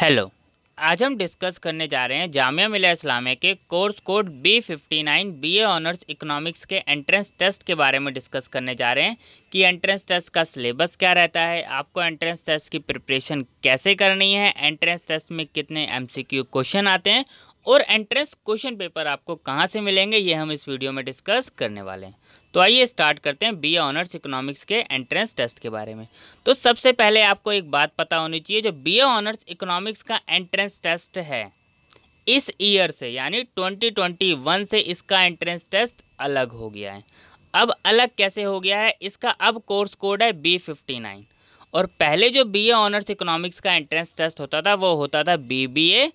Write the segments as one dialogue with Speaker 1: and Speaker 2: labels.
Speaker 1: hello आज हम discuss करने जा रहे हैं जामिया मिलिया इस्लामिया के course code B fifty nine B honours honours economics के एंट्रेंस टेस्ट के बारे में डिस्कस करने जा रहे हैं कि एंट्रेंस टेस्ट का सिलेबस क्या रहता है आपको एंट्रेंस टेस्ट की प्रिपरेशन कैसे करनी है एंट्रेंस टेस्ट में कितने एमसीक्यू क्वेश्चन आते हैं और एंट्रेंस क्वेश्चन पेपर आपको कहाँ से मिलेंगे ये हम इस वीडियो में डिस्कस करने वाले हैं तो आइए स्टार्ट करते हैं बी ऑनर्स इकोनॉमिक्स के एंट्रेंस टेस्ट के बारे में तो सबसे पहले आपको एक बात पता होनी चाहिए जो बी ऑनर्स इकोनॉमिक्स का एंट्रेंस टेस्ट है इस ईयर से यानी 2021 से इसका एंट्रेंस टेस्ट अलग हो गया है अब अलग कैसे हो गया है इसका अब कोर्स कोड है बी फिफ्टी नाइन और पहले जो बी ए ऑनर्स इकोनॉमिक्स का एंट्रेंस टेस्ट होता था वो होता था B B A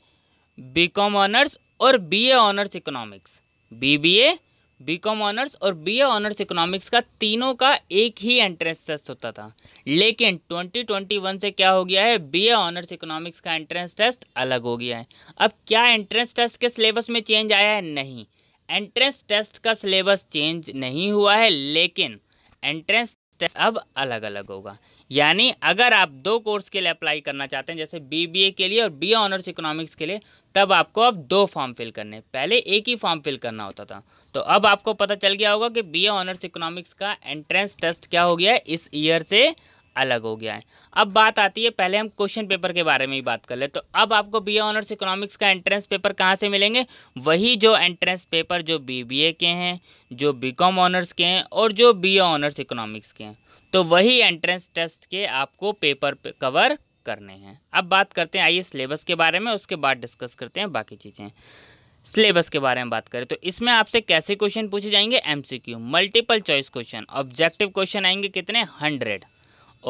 Speaker 1: B com honours और B A honours economics B B A B com honours और बी ए ऑनर्स इकोनॉमिक्स का तीनों का एक ही एंट्रेंस टेस्ट होता था लेकिन 2021 से क्या हो गया है बी ए ऑनर्स इकोनॉमिक्स का एंट्रेंस टेस्ट अलग हो गया है अब क्या एंट्रेंस टेस्ट के सिलेबस में चेंज आया है नहीं एंट्रेंस टेस्ट का सिलेबस चेंज नहीं हुआ है लेकिन एंट्रेंस स्टेप अब अलग अलग होगा यानी अगर आप दो कोर्स के लिए अप्लाई करना चाहते हैं जैसे बीबीए के लिए और बी ऑनर्स इकोनॉमिक्स के लिए तब आपको अब दो फॉर्म फिल करने पहले एक ही फॉर्म फिल करना होता था तो अब आपको पता चल गया होगा कि बी ऑनर्स इकोनॉमिक्स का एंट्रेंस टेस्ट क्या हो गया इस ईयर से अलग हो गया है अब बात आती है पहले हम क्वेश्चन पेपर के बारे में ही बात कर ले तो अब आपको बी ऑनर्स इकोनॉमिक्स का एंट्रेंस पेपर कहाँ से मिलेंगे वही जो एंट्रेंस पेपर जो बी के हैं जो बी ऑनर्स के हैं और जो बी ऑनर्स इकोनॉमिक्स के हैं तो वही एंट्रेंस टेस्ट के आपको पेपर पे कवर करने हैं अब बात करते हैं आइए सिलेबस के बारे में उसके बाद डिस्कस करते हैं बाकी चीज़ें सिलेबस के बारे में बात करें तो इसमें आपसे कैसे क्वेश्चन पूछे जाएंगे MCQ multiple choice question objective question आएंगे कितने हंड्रेड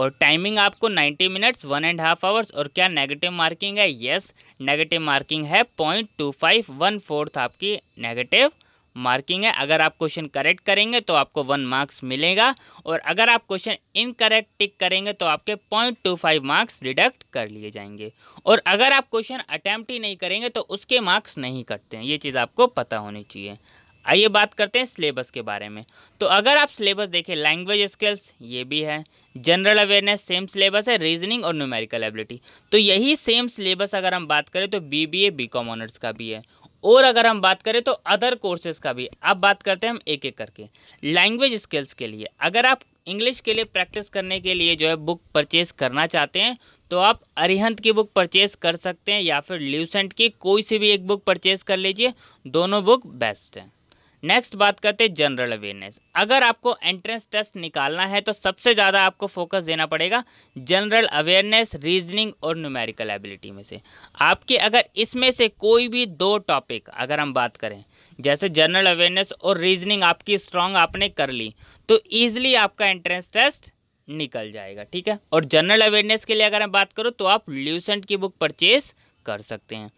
Speaker 1: और टाइमिंग आपको 90 minutes one and half hours और क्या नेगेटिव मार्किंग है यस नेगेटिव मार्किंग है point two five one fourth आपकी नेगेटिव मार्किंग है अगर आप क्वेश्चन करेक्ट करेंगे तो आपको वन मार्क्स मिलेगा और अगर आप क्वेश्चन इनकरेक्ट टिक करेंगे तो आपके point two five marks deduct कर लिए जाएंगे और अगर आप क्वेश्चन अटैम्प्ट ही नहीं करेंगे तो उसके मार्क्स नहीं कटते हैं ये चीज़ आपको पता होनी चाहिए आइए बात करते हैं सिलेबस के बारे में तो अगर आप सिलेबस देखें लैंग्वेज स्किल्स ये भी है जनरल अवेयरनेस सेम सिलेबस है रीजनिंग और न्यूमेरिकल एबिलिटी तो यही सेम सिलेबस अगर हम बात करें तो B B A B com honours का भी है और अगर हम बात करें तो अदर कोर्सेज का भी अब बात करते हैं हम एक एक करके लैंग्वेज स्किल्स के लिए अगर आप इंग्लिश के लिए प्रैक्टिस करने के लिए जो है बुक परचेज करना चाहते हैं तो आप अरिहंत की बुक परचेज कर सकते हैं या फिर ल्यूसेंट की कोई सी भी एक बुक परचेज कर लीजिए दोनों बुक बेस्ट हैं नेक्स्ट बात करते हैं जनरल अवेयरनेस अगर आपको एंट्रेंस टेस्ट निकालना है तो सबसे ज़्यादा आपको फोकस देना पड़ेगा जनरल अवेयरनेस रीजनिंग और न्यूमेरिकल एबिलिटी में से आपके अगर इसमें से कोई भी दो टॉपिक अगर हम बात करें जैसे जनरल अवेयरनेस और रीजनिंग आपकी स्ट्रांग आपने कर ली तो ईजिली आपका एंट्रेंस टेस्ट निकल जाएगा ठीक है और जनरल अवेयरनेस के लिए अगर मैं बात करूँ तो आप ल्यूसेंट की बुक परचेज़ कर सकते हैं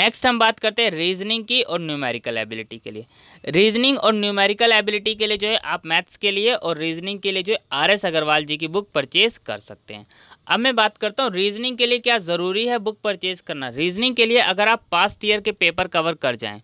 Speaker 1: नेक्स्ट हम बात करते हैं रीजनिंग की और न्यूमेरिकल एबिलिटी के लिए रीजनिंग और न्यूमेरिकल एबिलिटी के लिए जो है आप मैथ्स के लिए और रीजनिंग के लिए जो है आर एस अग्रवाल जी की बुक परचेज कर सकते हैं अब मैं बात करता हूँ रीजनिंग के लिए क्या ज़रूरी है बुक परचेज करना रीजनिंग के लिए अगर आप पास्ट ईयर के पेपर कवर कर जाएँ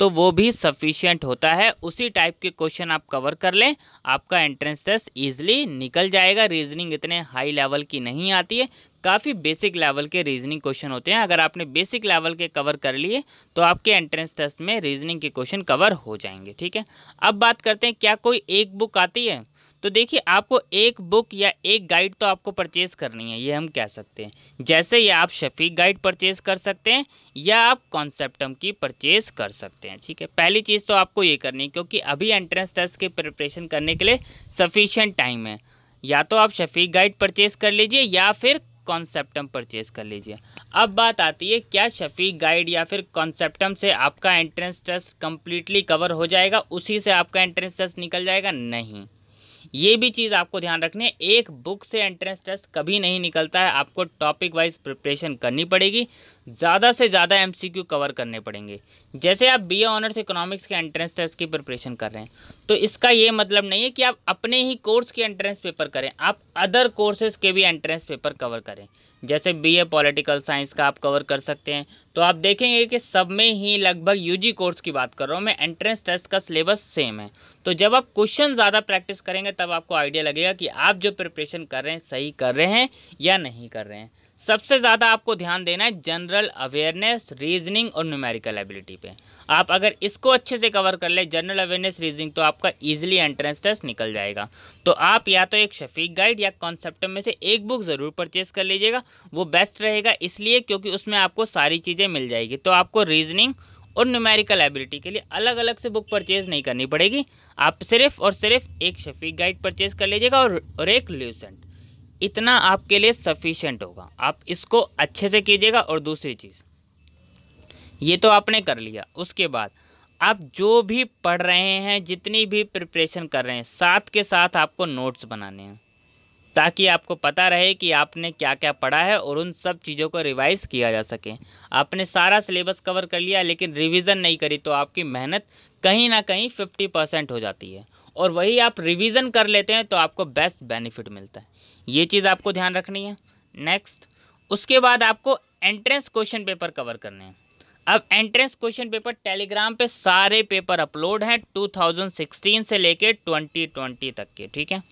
Speaker 1: तो वो भी सफिशियंट होता है उसी टाइप के क्वेश्चन आप कवर कर लें आपका एंट्रेंस टेस्ट ईजिली निकल जाएगा रीजनिंग इतने हाई लेवल की नहीं आती है काफ़ी बेसिक लेवल के रीजनिंग क्वेश्चन होते हैं अगर आपने बेसिक लेवल के कवर कर लिए तो आपके एंट्रेंस टेस्ट में रीजनिंग के क्वेश्चन कवर हो जाएंगे ठीक है अब बात करते हैं क्या कोई एक बुक आती है तो देखिए आपको एक बुक या एक गाइड तो आपको परचेज़ करनी है ये हम कह सकते हैं जैसे या आप शफीक गाइड परचेज़ कर सकते हैं या आप कॉन्सेप्टम की परचेज़ कर सकते हैं ठीक है पहली चीज़ तो आपको ये करनी है क्योंकि अभी एंट्रेंस टेस्ट की प्रिपरेशन करने के लिए सफिशेंट टाइम है या तो आप शफीक गाइड परचेज़ कर लीजिए या फिर कॉन्सेप्टम परचेज़ कर लीजिए अब बात आती है क्या शफीक गाइड या फिर कॉन्सेप्टम से आपका एंट्रेंस टेस्ट कम्प्लीटली कवर हो जाएगा उसी से आपका एंट्रेंस टेस्ट निकल जाएगा नहीं ये भी चीज़ आपको ध्यान रखनी है एक बुक से एंट्रेंस टेस्ट कभी नहीं निकलता है आपको टॉपिक वाइज प्रिपरेशन करनी पड़ेगी ज़्यादा से ज़्यादा एम कवर करने पड़ेंगे जैसे आप बी ऑनर्स इकोनॉमिक्स के एंट्रेंस टेस्ट की प्रिपरेशन कर रहे हैं तो इसका ये मतलब नहीं है कि आप अपने ही कोर्स के एंट्रेंस पेपर करें आप अदर कोर्सेज के भी एंट्रेंस पेपर कवर करें जैसे बीए पॉलिटिकल साइंस का आप कवर कर सकते हैं तो आप देखेंगे कि सब में ही लगभग यूजी कोर्स की बात कर रहा हूँ मैं एंट्रेंस टेस्ट का सिलेबस सेम है तो जब आप क्वेश्चन ज़्यादा प्रैक्टिस करेंगे तब आपको आइडिया लगेगा कि आप जो प्रिपरेशन कर रहे हैं सही कर रहे हैं या नहीं कर रहे हैं सबसे ज़्यादा आपको ध्यान देना है जनरल अवेयरनेस रीजनिंग और न्यूमेरिकल एबिलिटी पे आप अगर इसको अच्छे से कवर कर ले जनरल अवेयरनेस रीजनिंग तो आपका इजीली एंट्रेंस टेस्ट निकल जाएगा तो आप या तो एक शफीक गाइड या कॉन्सेप्ट में से एक बुक ज़रूर परचेज कर लीजिएगा वो बेस्ट रहेगा इसलिए क्योंकि उसमें आपको सारी चीज़ें मिल जाएगी तो आपको रीजनिंग और न्यूमेरिकल एबिलिटी के लिए अलग अलग से बुक परचेज नहीं करनी पड़ेगी आप सिर्फ और सिर्फ एक शफीक गाइड परचेज कर लीजिएगा और, और एक ल्यूसेंट इतना आपके लिए सफिशेंट होगा आप इसको अच्छे से कीजिएगा और दूसरी चीज़ ये तो आपने कर लिया उसके बाद आप जो भी पढ़ रहे हैं जितनी भी प्रिपरेशन कर रहे हैं साथ के साथ आपको नोट्स बनाने हैं ताकि आपको पता रहे कि आपने क्या क्या पढ़ा है और उन सब चीज़ों को रिवाइज किया जा सके आपने सारा सिलेबस कवर कर लिया लेकिन रिवीजन नहीं करी तो आपकी मेहनत कहीं ना कहीं फिफ्टी परसेंट हो जाती है और वही आप रिवीजन कर लेते हैं तो आपको बेस्ट बेनिफिट मिलता है ये चीज़ आपको ध्यान रखनी है नेक्स्ट उसके बाद आपको एंट्रेंस क्वेश्चन पेपर कवर करने हैं अब एंट्रेंस क्वेश्चन पेपर टेलीग्राम पे सारे पेपर अपलोड हैं 2016 से लेके 2020 तक के ठीक है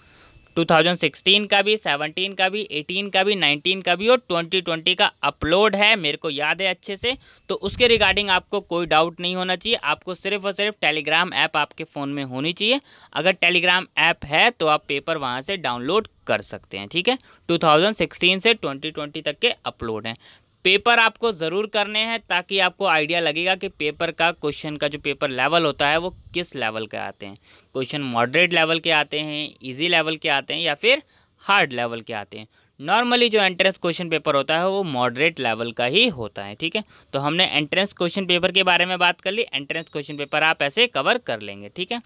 Speaker 1: 2016 का भी 17 का भी 18 का भी 19 का भी और 2020 का अपलोड है मेरे को याद है अच्छे से तो उसके रिगार्डिंग आपको कोई डाउट नहीं होना चाहिए आपको सिर्फ और सिर्फ टेलीग्राम ऐप आपके फ़ोन में होनी चाहिए अगर टेलीग्राम ऐप है तो आप पेपर वहाँ से डाउनलोड कर सकते हैं ठीक है 2016 से 2020 तक के अपलोड हैं पेपर आपको ज़रूर करने हैं ताकि आपको आइडिया लगेगा कि पेपर का क्वेश्चन का जो पेपर लेवल होता है वो किस लेवल के आते हैं क्वेश्चन मॉडरेट लेवल के आते हैं इजी लेवल के आते हैं या फिर हार्ड लेवल के आते हैं नॉर्मली जो एंट्रेंस क्वेश्चन पेपर होता है वो मॉडरेट लेवल का ही होता है ठीक है तो हमने एंट्रेंस क्वेश्चन पेपर के बारे में बात कर ली एंट्रेंस क्वेश्चन पेपर आप ऐसे कवर कर लेंगे ठीक है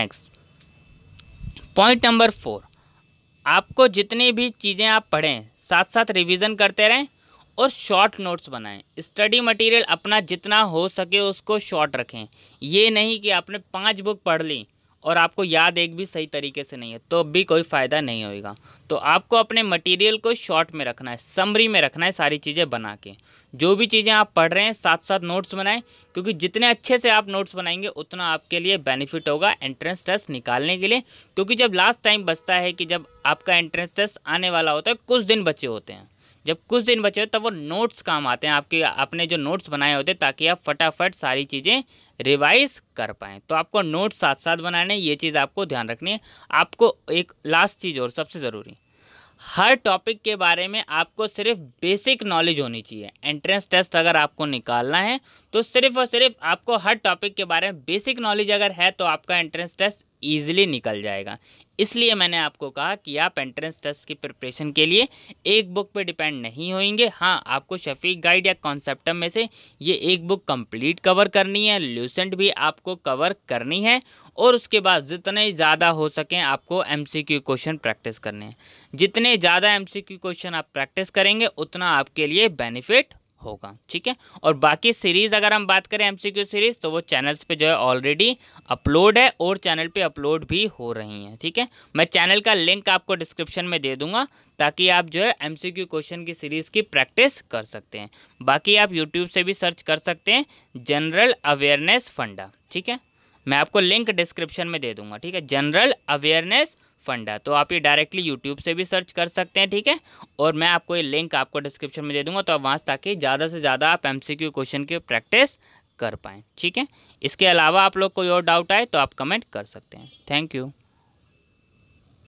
Speaker 1: नेक्स्ट पॉइंट नंबर फोर आपको जितनी भी चीज़ें आप पढ़ें साथ साथ रिविज़न करते रहें और शॉर्ट नोट्स बनाएं स्टडी मटेरियल अपना जितना हो सके उसको शॉर्ट रखें ये नहीं कि आपने पांच बुक पढ़ ली और आपको याद एक भी सही तरीके से नहीं है तो भी कोई फ़ायदा नहीं होएगा तो आपको अपने मटेरियल को शॉर्ट में रखना है समरी में रखना है सारी चीज़ें बना के जो भी चीज़ें आप पढ़ रहे हैं साथ साथ नोट्स बनाएं क्योंकि जितने अच्छे से आप नोट्स बनाएंगे उतना आपके लिए बेनिफिट होगा एंट्रेंस टेस्ट निकालने के लिए क्योंकि जब लास्ट टाइम बचता है कि जब आपका एंट्रेंस टेस्ट आने वाला होता है कुछ दिन बचे होते हैं जब कुछ दिन बचे हो तब वो नोट्स काम आते हैं आपके आपने जो नोट्स बनाए होते हैं ताकि आप फटाफट सारी चीज़ें रिवाइज कर पाएँ तो आपको नोट्स साथ साथ बनाने ये चीज़ आपको ध्यान रखनी है आपको एक लास्ट चीज़ और सबसे ज़रूरी हर टॉपिक के बारे में आपको सिर्फ बेसिक नॉलेज होनी चाहिए एंट्रेंस टेस्ट अगर आपको निकालना है तो सिर्फ और सिर्फ आपको हर टॉपिक के बारे में बेसिक नॉलेज अगर है तो आपका एंट्रेंस टेस्ट ईजिली निकल जाएगा इसलिए मैंने आपको कहा कि आप एंट्रेंस टेस्ट की प्रिपरेशन के लिए एक बुक पे डिपेंड नहीं होंगे हाँ आपको शफीक गाइड या कॉन्सेप्टम में से ये एक बुक कंप्लीट कवर करनी है ल्यूसेंट भी आपको कवर करनी है और उसके बाद जितने ज़्यादा हो सकें आपको एमसीक्यू क्वेश्चन प्रैक्टिस करने हैं जितने ज़्यादा एमसीक्यू क्वेश्चन आप प्रैक्टिस करेंगे उतना आपके लिए बेनिफिट होगा ठीक है और बाकी सीरीज़ अगर हम बात करें एमसीक्यू सीरीज़ तो वो चैनल्स पे जो है ऑलरेडी अपलोड है और चैनल पे अपलोड भी हो रही हैं ठीक है मैं चैनल का लिंक आपको डिस्क्रिप्शन में दे दूंगा ताकि आप जो है एमसीक्यू क्वेश्चन की सीरीज़ की प्रैक्टिस कर सकते हैं बाकी आप यूट्यूब से भी सर्च कर सकते हैं जनरल अवेयरनेस फंडा ठीक है मैं आपको लिंक डिस्क्रिप्शन में दे दूंगा ठीक है जनरल अवेयरनेस फंडा तो आप ये डायरेक्टली यूट्यूब से भी सर्च कर सकते हैं ठीक है और मैं आपको ये लिंक आपको डिस्क्रिप्शन में दे दूंगा तो आप वहाँ ताकि ज़्यादा से ज़्यादा आप एम क्वेश्चन की प्रैक्टिस कर पाएँ ठीक है इसके अलावा आप लोग कोई और डाउट आए तो आप कमेंट कर सकते हैं थैंक यू